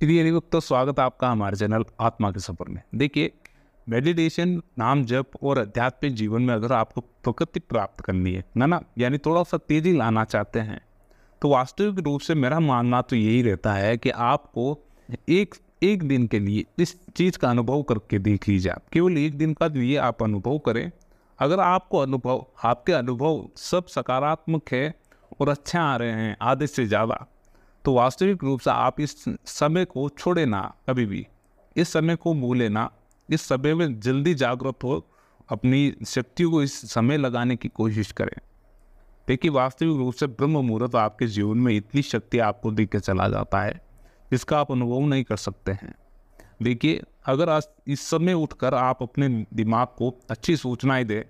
प्रिय अभिभक्त तो, तो स्वागत है आपका हमारे चैनल आत्मा के सफर में देखिए मेडिटेशन नाम जप और आध्यात्मिक जीवन में अगर आपको प्रकृति प्राप्त करनी है ना ना यानी थोड़ा सा तेजी लाना चाहते हैं तो वास्तविक रूप से मेरा मानना तो यही रहता है कि आपको एक एक दिन के लिए इस चीज़ का अनुभव करके देख लीजिए आप केवल एक दिन का लिए आप अनुभव करें अगर आपको अनुभव आपके अनुभव सब सकारात्मक है और अच्छे आ रहे हैं आधे से ज़्यादा तो वास्तविक रूप से आप इस समय को छोड़े ना कभी भी इस समय को भूले ना इस समय में जल्दी जागृत हो अपनी शक्तियों को इस समय लगाने की कोशिश करें देखिए वास्तविक रूप से ब्रह्म मुहूर्त आपके जीवन में इतनी शक्ति आपको दिख के चला जाता है जिसका आप अनुभव नहीं कर सकते हैं देखिए अगर आज इस समय उठकर आप अपने दिमाग को अच्छी सूचनाएं दें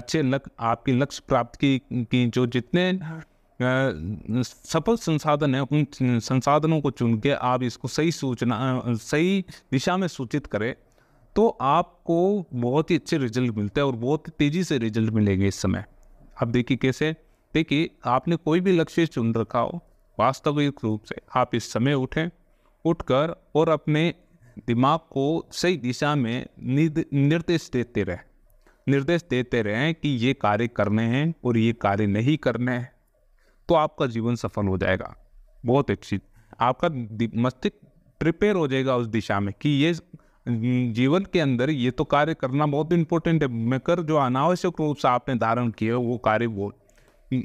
अच्छे लक आपके लक्ष्य प्राप्ति की, की जो जितने हाँ। सफल संसाधन है उन संसाधनों को चुन के आप इसको सही सूचना सही दिशा में सूचित करें तो आपको बहुत ही अच्छे रिजल्ट मिलते हैं और बहुत ही तेज़ी से रिजल्ट मिलेंगे इस समय अब देखिए कैसे देखिए आपने कोई भी लक्ष्य चुन रखा हो वास्तविक रूप से आप इस समय उठें उठकर और अपने दिमाग को सही दिशा में निर्देश देते रहें निर्देश देते रहें कि ये कार्य करने हैं और ये कार्य नहीं करने हैं तो आपका जीवन सफल हो जाएगा बहुत अच्छी आपका मस्तिष्क प्रिपेयर हो जाएगा उस दिशा में कि ये जीवन के अंदर ये तो कार्य करना बहुत इंपॉर्टेंट है मैं कर जो अनावश्यक रूप से आपने धारण किया वो कार्य वो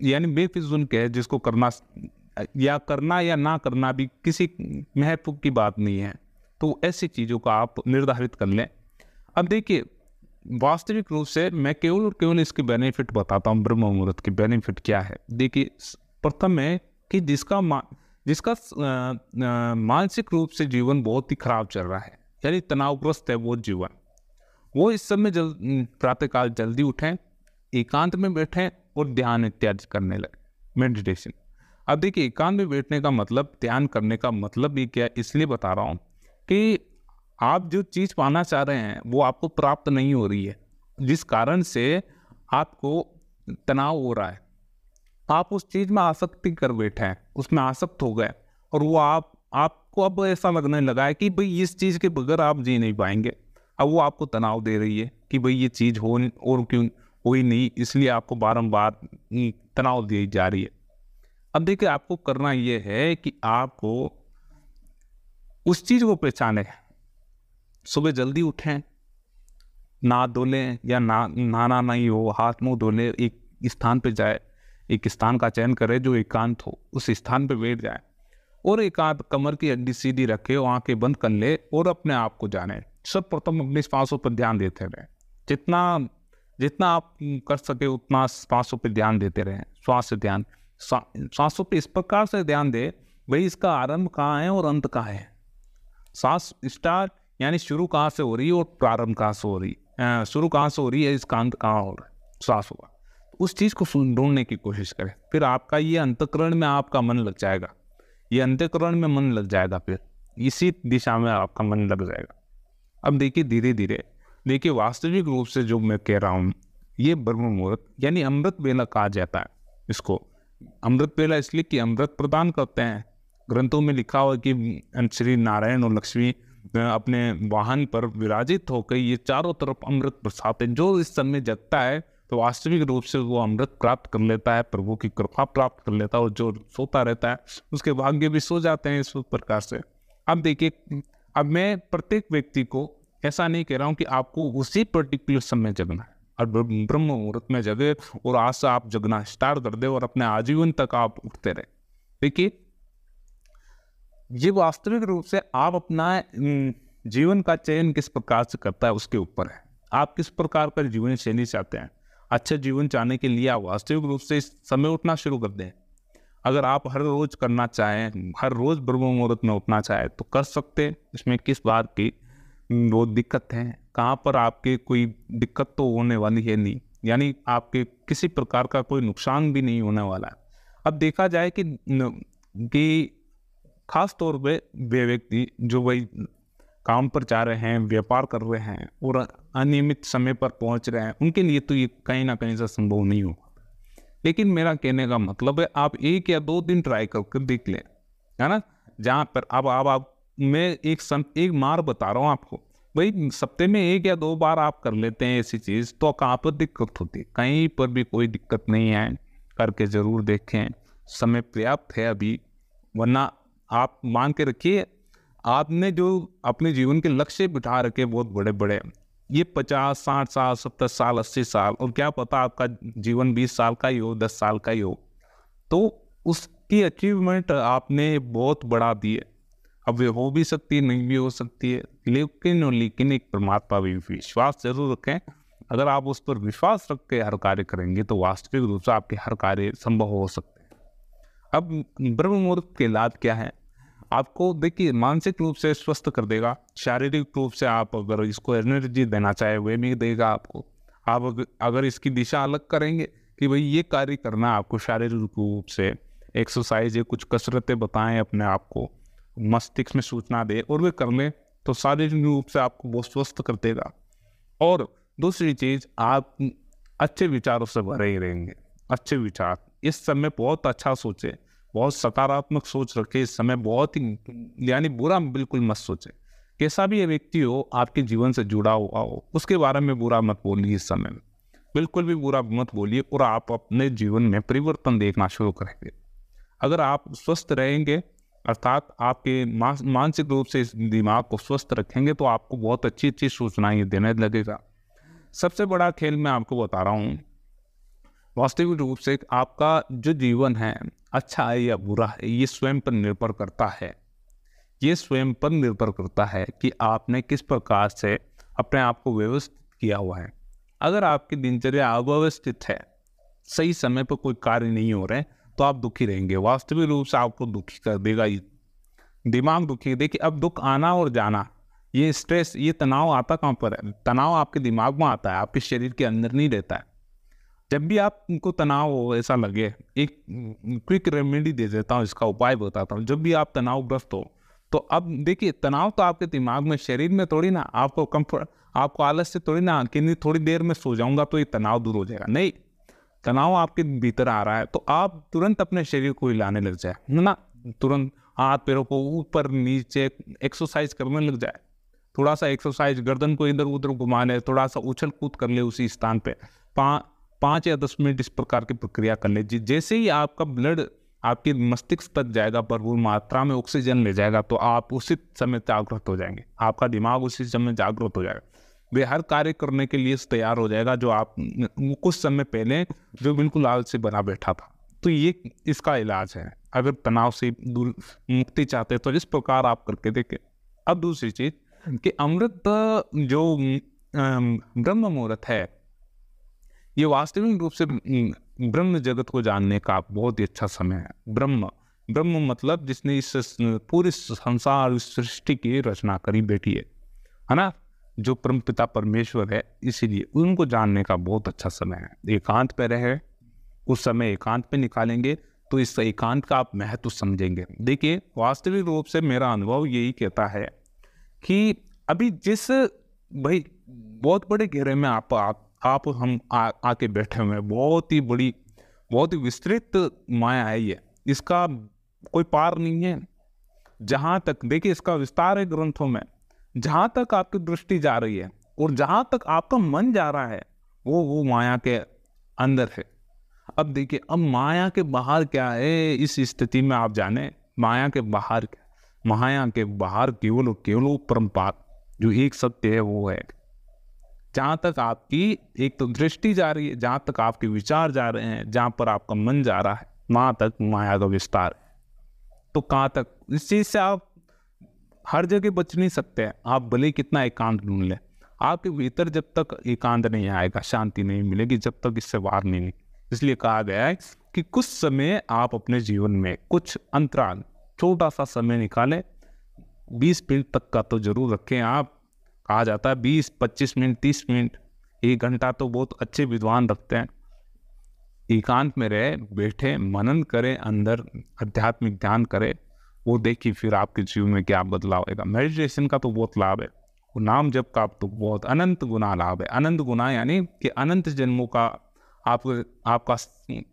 यानी बेफिजुन के है जिसको करना या करना या ना करना भी किसी महत्व की बात नहीं है तो ऐसी चीज़ों को आप निर्धारित कर लें अब देखिए वास्तविक रूप से मैं केवल और केवल इसके बेनिफिट बताता हूँ ब्रह्म मुहूर्त के बेनिफिट क्या है देखिए प्रथम है कि जिसका मा, जिसका मानसिक रूप से जीवन बहुत ही खराब चल रहा है यानी तनावग्रस्त है वो जीवन वो इस समय जल प्रातःकाल जल्दी उठें एकांत में बैठें और ध्यान इत्यादि करने लगे मेडिटेशन अब देखिए एकांत में बैठने का मतलब ध्यान करने का मतलब भी क्या इसलिए बता रहा हूँ कि आप जो चीज़ पाना चाह रहे हैं वो आपको प्राप्त नहीं हो रही है जिस कारण से आपको तनाव हो रहा है आप उस चीज़ में आसक्ति कर बैठे हैं उसमें आसक्त हो गए और वो आप आपको अब ऐसा लगने लगा है कि भाई इस चीज़ के बगैर आप जी नहीं पाएंगे अब वो आपको तनाव दे रही है कि भाई ये चीज़ हो और क्यों हो ही नहीं इसलिए आपको बारम्बार तनाव दी जा रही है अब देखिए आपको करना ये है कि आपको उस चीज़ को पहचाने सुबह जल्दी उठें ना धो या ना नहाना नहीं हो हाथ मुंह धो एक स्थान पर जाए एक स्थान का चयन करें जो एकांत हो उस स्थान पर बैठ जाए और एकांत कमर की हड्डी सीधी रखे और आंखें बंद कर ले और अपने आप को जाने सर्वप्रथम अपने श्वासों पर ध्यान देते रहें जितना जितना आप कर सके उतना श्वासों पर ध्यान देते रहें श्वास ध्यान श्वासों पर इस प्रकार से ध्यान दे वही इसका आरंभ कहाँ है और अंत कहाँ है सांस स्टार्ट यानी शुरू कहाँ से हो रही है और प्रारंभ कहाँ से हो रही है शुरू कहाँ से हो रही है इसका अंत कहाँ हो रहा है श्वास हुआ उस चीज़ को ढूंढने की कोशिश करें फिर आपका ये अंतकरण में आपका मन लग जाएगा ये अंतकरण में मन लग जाएगा फिर इसी दिशा में आपका मन लग जाएगा अब देखिए धीरे धीरे देखिए वास्तविक रूप से जो मैं कह रहा हूँ ये ब्रह्म मुहूर्त यानी अमृत बेला कहा जाता है इसको अमृत बेला इसलिए कि अमृत प्रदान करते हैं ग्रंथों में लिखा हुआ कि श्री नारायण और लक्ष्मी अपने वाहन पर विराजित होकर ये चारों तरफ अमृत बरसाते जो इस समय जगता है तो वास्तविक रूप से वो अमृत प्राप्त कर लेता है प्रभु की कृपा प्राप्त कर लेता है और जो सोता रहता है उसके भाग्य भी सो जाते हैं इस प्रकार से अब देखिए अब मैं प्रत्येक व्यक्ति को ऐसा नहीं कह रहा हूँ कि आपको उसी पर्टिकुलर समय जगना है और ब्रह्म मुहूर्त में जगे और आज से आप जगना स्टार्ट कर दे और अपने आजीवन तक आप उठते रहे देखिए ये वास्तविक रूप से आप अपना जीवन का चयन किस प्रकार से करता है उसके ऊपर है आप किस प्रकार का जीवन शैली चाहते हैं अच्छा जीवन चाहने के लिए आप वास्तविक रूप से समय उठना शुरू कर दें अगर आप हर रोज करना चाहें हर रोज ब्रह्म मुहूर्त में उठना चाहें तो कर सकते हैं इसमें किस बात की वो दिक्कत है कहाँ पर आपके कोई दिक्कत तो होने वाली है नहीं यानी आपके किसी प्रकार का कोई नुकसान भी नहीं होने वाला है अब देखा जाए कि कि खास तौर पे वे व्यक्ति जो वही काम पर जा रहे हैं व्यापार कर रहे हैं और अनियमित समय पर पहुंच रहे हैं उनके लिए तो ये कहीं ना कहीं से संभव नहीं हो लेकिन मेरा कहने का मतलब है आप एक या दो दिन ट्राई करके देख लें है ना जहाँ पर अब आप, आप मैं एक सम एक मार बता रहा हूँ आपको भाई सप्ते में एक या दो बार आप कर लेते हैं ऐसी चीज़ तो कहाँ पर दिक्कत होती है कहीं पर भी कोई दिक्कत नहीं है करके ज़रूर देखें समय पर्याप्त है अभी वरना आप मान के रखिए आपने जो अपने जीवन के लक्ष्य बिठा रखे बहुत बड़े बड़े ये पचास साठ साल सत्तर साल अस्सी साल और क्या पता आपका जीवन बीस साल का ही हो दस साल का ही हो तो उसकी अचीवमेंट आपने बहुत बढ़ा दी है अब वे हो भी सकती है नहीं भी हो सकती है लेकिन और लेकिन एक परमात्मा भी विश्वास जरूर रखें अगर आप उस पर विश्वास रख के हर कार्य करेंगे तो वास्तविक रूप से आपके हर कार्य संभव हो सकते हैं अब ब्रह्म मुहूर्त के लाभ क्या है आपको देखिए मानसिक रूप से स्वस्थ कर देगा शारीरिक रूप से आप अगर इसको एनर्जी देना चाहे वे भी देगा आपको आप अगर इसकी दिशा अलग करेंगे कि भाई ये कार्य करना आपको शारीरिक रूप से एक्सरसाइज या कुछ कसरतें बताएं अपने आप को मस्तिष्क में सूचना दे और वे कर लें तो शारीरिक रूप से आपको बहुत स्वस्थ कर देगा और दूसरी चीज़ आप अच्छे विचारों से भरे ही रहेंगे अच्छे विचार इस समय बहुत अच्छा सोचें बहुत सकारात्मक सोच रखे इस समय बहुत ही यानी बुरा बिल्कुल मत सोचे कैसा भी व्यक्ति हो आपके जीवन से जुड़ा हुआ हो उसके बारे में बुरा मत बोलिए इस समय बिल्कुल भी बुरा मत बोलिए और आप अपने जीवन में परिवर्तन देखना शुरू करेंगे अगर आप स्वस्थ रहेंगे अर्थात आपके मानसिक रूप से इस दिमाग को स्वस्थ रखेंगे तो आपको बहुत अच्छी अच्छी सूचनाएं देने लगेगा सबसे बड़ा खेल मैं आपको बता रहा हूँ वास्तविक रूप से आपका जो जीवन है अच्छा है या बुरा है ये स्वयं पर निर्भर करता है ये स्वयं पर निर्भर करता है कि आपने किस प्रकार से अपने आप को व्यवस्थित किया हुआ है अगर आपकी दिनचर्या अव्यवस्थित है सही समय पर कोई कार्य नहीं हो रहे तो आप दुखी रहेंगे वास्तविक रूप से आपको दुखी कर देगा ये दिमाग दुखी देखिए अब दुख आना और जाना ये स्ट्रेस ये तनाव आता कहाँ पर है तनाव आपके दिमाग में आता है आपके शरीर के अंदर नहीं रहता है जब भी आप उनको तनाव हो ऐसा लगे एक क्विक रेमेडी दे देता हूँ इसका उपाय बताता हूँ जब भी आप तनावग्रस्त हो तो अब देखिए तनाव तो आपके दिमाग में शरीर में थोड़ी ना आपको कंफर्ट आपको आलस से थोड़ी ना कि नहीं थोड़ी देर में सो जाऊंगा तो ये तनाव दूर हो जाएगा नहीं तनाव आपके भीतर आ रहा है तो आप तुरंत अपने शरीर को हिलाने लग जाए है ना तुरंत हाथ पैरों को ऊपर नीचे एक्सरसाइज करने लग जाए थोड़ा सा एक्सरसाइज गर्दन को इधर उधर घुमा ले थोड़ा सा उछल कूद कर ले उसी स्थान पर पाँच पाँच या दस मिनट इस प्रकार की प्रक्रिया कर लीजिए जैसे ही आपका ब्लड आपके मस्तिष्क तक जाएगा भरपूर मात्रा में ऑक्सीजन ले जाएगा तो आप उसी समय जागृत हो जाएंगे आपका दिमाग उसी समय जागृत हो जाएगा वे हर कार्य करने के लिए तैयार हो जाएगा जो आप कुछ समय पहले जो बिल्कुल लाल से बना बैठा था तो ये इसका इलाज है अगर तनाव से दूर मुक्ति चाहते हैं तो इस प्रकार आप करके देखें अब दूसरी चीज़ कि अमृत जो ब्रह्म मुहूर्त है ये वास्तविक रूप से ब्रह्म जगत को जानने का बहुत ही अच्छा समय है ब्रह्म ब्रह्म मतलब जिसने इस पूरे संसार सृष्टि की रचना करी बेटी है है ना जो परम पिता परमेश्वर है इसीलिए उनको जानने का बहुत अच्छा समय है एकांत पे रहे उस समय एकांत पे निकालेंगे तो इस एकांत का आप महत्व समझेंगे देखिए वास्तविक रूप से मेरा अनुभव यही कहता है कि अभी जिस भाई बहुत बड़े घेरे में आप आप आप हम आ, आके बैठे हुए हैं बहुत ही बड़ी बहुत ही विस्तृत माया है ये इसका कोई पार नहीं है जहाँ तक देखिए इसका विस्तार है ग्रंथों में जहाँ तक आपकी दृष्टि जा रही है और जहाँ तक आपका मन जा रहा है वो वो माया के अंदर है अब देखिए अब माया के बाहर क्या है इस स्थिति में आप जाने माया के बाहर क्या माया के बाहर केवल और केवल परम्पात जो एक सत्य है वो है जहाँ तक आपकी एक तो दृष्टि जा रही है जहाँ तक आपके विचार जा रहे हैं जहाँ पर आपका मन जा रहा है वहाँ तक माया का विस्तार है तो कहाँ तक इस चीज़ से आप हर जगह बच नहीं सकते हैं आप भले कितना एकांत ढूंढ लें आपके भीतर जब तक एकांत नहीं आएगा शांति नहीं मिलेगी जब तक इससे बाहर नहीं इसलिए कहा गया है कि कुछ समय आप अपने जीवन में कुछ अंतराल छोटा सा समय निकालें बीस मिनट तक का तो जरूर रखें आप आ जाता है बीस पच्चीस मिनट तीस मिनट एक घंटा तो बहुत अच्छे विद्वान रखते हैं एकांत में रहे बैठे मनन करें अंदर आध्यात्मिक ध्यान करें वो देखिए फिर आपके जीवन में क्या बदलाव आएगा मेडिटेशन का तो बहुत लाभ है और नाम जप का तो बहुत अनंत गुना लाभ है अनंत गुना यानी कि अनंत जन्मों का आप आपका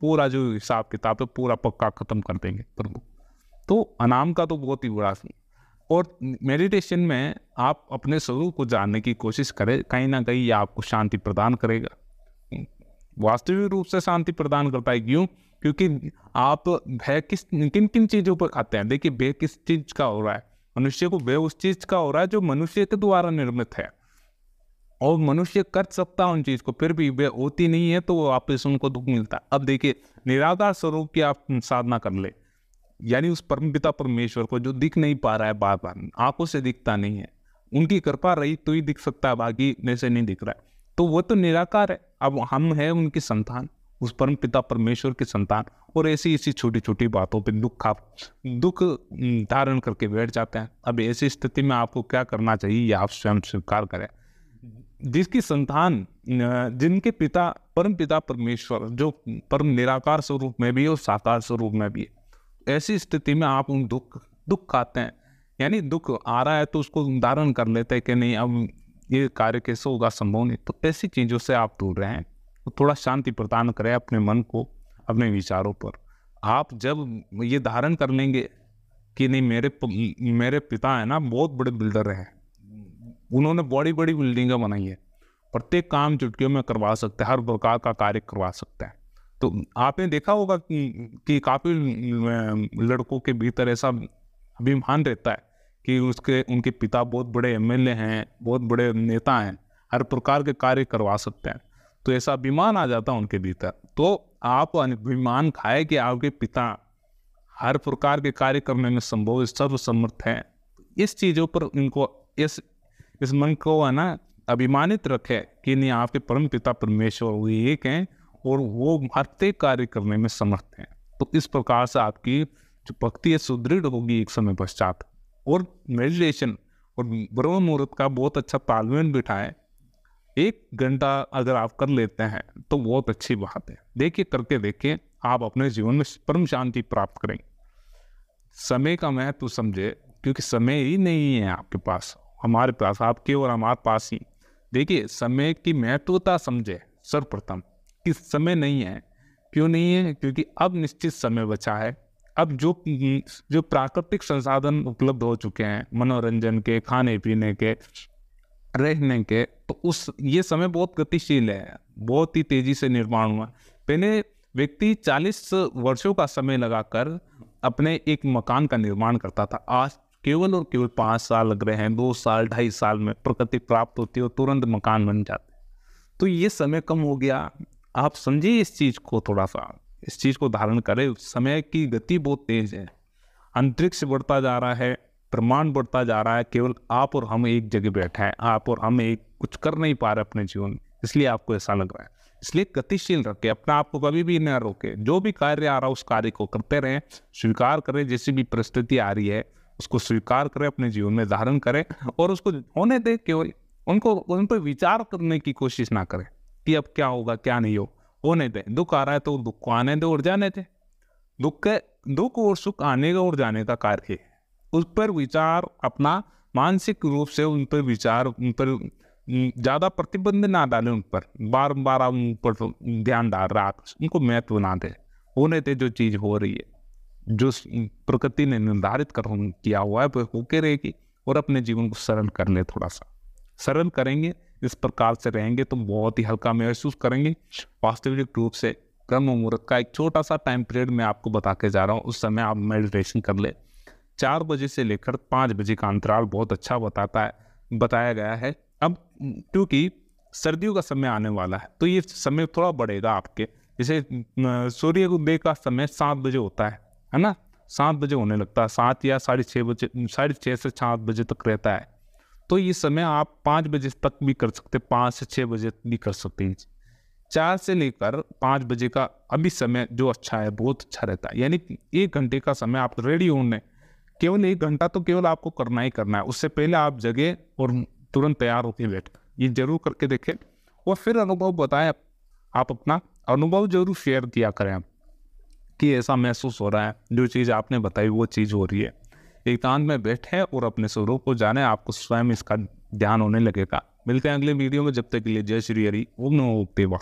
पूरा जो हिसाब किताब है पूरा पक्का ख़त्म कर देंगे प्रभु तो अनाम का तो बहुत ही बड़ा और मेडिटेशन में आप अपने स्वरूप को जानने की कोशिश करें कहीं ना कहीं यह आपको शांति प्रदान करेगा वास्तविक रूप से शांति प्रदान करता है क्यों क्योंकि आप भय किस किन किन चीज़ों पर खाते हैं देखिए भय किस चीज़ का हो रहा है मनुष्य को भय उस चीज़ का हो रहा है जो मनुष्य के द्वारा निर्मित है और मनुष्य कर सकता है उन चीज़ को फिर भी वे होती नहीं है तो वापस उनको दुख मिलता है अब देखिए निराधार स्वरूप की आप साधना कर ले यानी उस परम पिता परमेश्वर को जो दिख नहीं पा रहा है बार बार आंखों से दिखता नहीं है उनकी कृपा रही तो ही दिख सकता है बाकी में से नहीं दिख रहा है तो वो तो निराकार है अब हम हैं उनकी संतान उस परम पिता परमेश्वर की संतान और ऐसी ऐसी छोटी छोटी बातों पर दुख आप दुख धारण करके बैठ जाते हैं अब ऐसी स्थिति में आपको क्या करना चाहिए या आप स्वयं स्वीकार करें जिसकी संतान जिनके पिता परम पिता परमेश्वर जो परम निराकार स्वरूप में भी है और साकार स्वरूप में भी है ऐसी स्थिति में आप उन दुख दुख खाते हैं यानी दुख आ रहा है तो उसको धारण कर लेते हैं कि नहीं अब ये कार्य कैसे होगा संभव नहीं तो ऐसी चीज़ों से आप दूर रहें तो थोड़ा शांति प्रदान करें अपने मन को अपने विचारों पर आप जब ये धारण कर लेंगे कि नहीं मेरे मेरे पिता है ना बहुत बड़े बिल्डर हैं उन्होंने बड़ी बड़ी बिल्डिंगें बनाई है प्रत्येक काम चुटकियों में करवा सकते हैं हर प्रकार का कार्य करवा सकते हैं तो आपने देखा होगा कि कि काफ़ी लड़कों के भीतर ऐसा अभिमान रहता है कि उसके उनके पिता बहुत बड़े एमएलए हैं बहुत बड़े नेता हैं हर प्रकार के कार्य करवा सकते हैं तो ऐसा अभिमान आ जाता है उनके भीतर तो आप अभिमान खाए कि आपके पिता हर प्रकार के कार्य करने में संभव सर्वसमर्थ हैं इस चीज़ों पर इनको इस इस मन को है ना अभिमानित रखे कि नहीं आपके परम पिता परमेश्वर वो एक हैं और वो महत्ते कार्य करने में समर्थ हैं तो इस प्रकार से आपकी जो भक्ति है सुदृढ़ होगी एक समय पश्चात और मेडिटेशन और ब्रह्म मुहूर्त का बहुत अच्छा तालमेल बिठाएं एक घंटा अगर आप कर लेते हैं तो बहुत अच्छी बात है देखिए करके देखिए आप अपने जीवन में परम शांति प्राप्त करेंगे समय का महत्व समझे क्योंकि समय ही नहीं है आपके पास हमारे पास आपके और हमारे पास ही देखिए समय की महत्वता समझे सर्वप्रथम कि समय नहीं है क्यों नहीं है क्योंकि अब निश्चित समय बचा है अब जो जो प्राकृतिक संसाधन उपलब्ध हो चुके हैं मनोरंजन के खाने पीने के रहने के तो उस ये समय बहुत गतिशील है बहुत ही तेजी से निर्माण हुआ पहले व्यक्ति 40 वर्षों का समय लगाकर अपने एक मकान का निर्माण करता था आज केवल और केवल पाँच साल लग रहे हैं दो साल ढाई साल में प्रकृति प्राप्त होती है और तुरंत मकान बन जाते तो ये समय कम हो गया आप समझिए इस चीज़ को थोड़ा सा इस चीज़ को धारण करें समय की गति बहुत तेज है अंतरिक्ष बढ़ता जा रहा है प्रमाण बढ़ता जा रहा है केवल आप और हम एक जगह बैठे हैं आप और हम एक कुछ कर नहीं पा रहे अपने जीवन में इसलिए आपको ऐसा लग रहा है इसलिए गतिशील रखें अपने आप को कभी भी न रोके जो भी कार्य आ रहा है उस कार्य को करते रहें स्वीकार करें जैसी भी परिस्थिति आ रही है उसको स्वीकार करें अपने जीवन में धारण करें और उसको होने दें केवल उनको उन पर विचार करने की कोशिश ना करें कि अब क्या होगा क्या नहीं हो होने दे दुख आ रहा है तो दुख को आने दे और जाने दे दुख के दुख और सुख आने का और जाने का कार्य है उस पर विचार अपना मानसिक रूप से उन पर विचार उन पर ज़्यादा प्रतिबंध ना डालें उन पर बार बार आप उन पर ध्यान डाल रहा उनको महत्व ना दे होने दे जो चीज़ हो रही है जो प्रकृति ने निर्धारित कर किया हुआ है वह होके रहेगी और अपने जीवन को सरल कर ले थोड़ा सा सरल करेंगे इस प्रकार से रहेंगे तो बहुत ही हल्का महसूस करेंगे वास्तविक रूप से ब्रह्म मुहूर्त का एक छोटा सा टाइम पीरियड मैं आपको बता के जा रहा हूँ उस समय आप मेडिटेशन कर ले चार बजे से लेकर पाँच बजे का अंतराल बहुत अच्छा बताता है बताया गया है अब क्योंकि सर्दियों का समय आने वाला है तो ये समय थोड़ा बढ़ेगा आपके जैसे सूर्य उदय का समय सात बजे होता है है ना सात बजे होने लगता है सात या साढ़े छः बजे साढ़े छः से सात बजे तक रहता है तो ये समय आप पाँच बजे तक भी कर सकते पाँच से छः बजे भी कर सकते हैं चार से लेकर पाँच बजे का अभी समय जो अच्छा है बहुत अच्छा रहता है यानी एक घंटे का समय आप रेडी होने केवल एक घंटा तो केवल आपको करना ही करना है उससे पहले आप जगे और तुरंत तैयार होकर बैठ ये जरूर करके देखें और फिर अनुभव बताएं आप अपना अनुभव जरूर शेयर किया करें कि ऐसा महसूस हो रहा है जो चीज़ आपने बताई वो चीज़ हो रही है एकांत में बैठे और अपने स्वरूप को जाने आपको स्वयं इसका ध्यान होने लगेगा मिलते हैं अगले वीडियो में जब तक के लिए जय श्री हरि ओम नमो